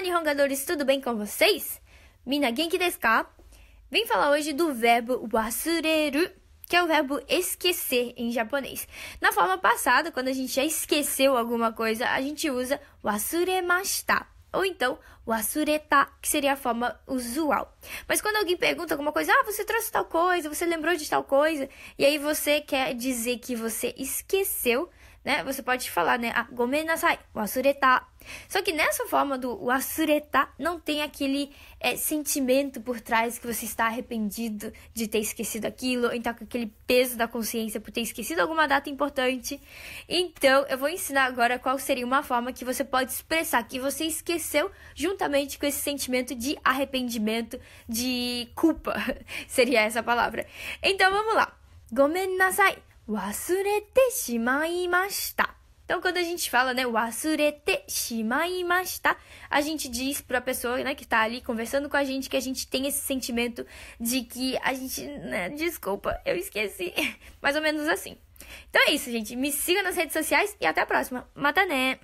Olá, Nihongadores, tudo bem com vocês? Mina Genki desu ka? Vim falar hoje do verbo wasureru, que é o verbo esquecer em japonês. Na forma passada, quando a gente já esqueceu alguma coisa, a gente usa wasuremashita, ou então wasureta, que seria a forma usual. Mas quando alguém pergunta alguma coisa, ah, você trouxe tal coisa, você lembrou de tal coisa, e aí você quer dizer que você esqueceu, né? Você pode falar, né? Ah, gomen nasai, wasureta. Só que nessa forma do wasureta não tem aquele é, sentimento por trás que você está arrependido de ter esquecido aquilo, então com aquele peso da consciência por ter esquecido alguma data importante. Então, eu vou ensinar agora qual seria uma forma que você pode expressar que você esqueceu juntamente com esse sentimento de arrependimento, de culpa, seria essa palavra. Então, vamos lá. Gomen nasai wasurete shimaimashita. Então, quando a gente fala, né, wasurete shimaimashita, a gente diz para a pessoa, né, que tá ali conversando com a gente que a gente tem esse sentimento de que a gente, né, desculpa, eu esqueci. Mais ou menos assim. Então é isso, gente. Me siga nas redes sociais e até a próxima. Mata, né?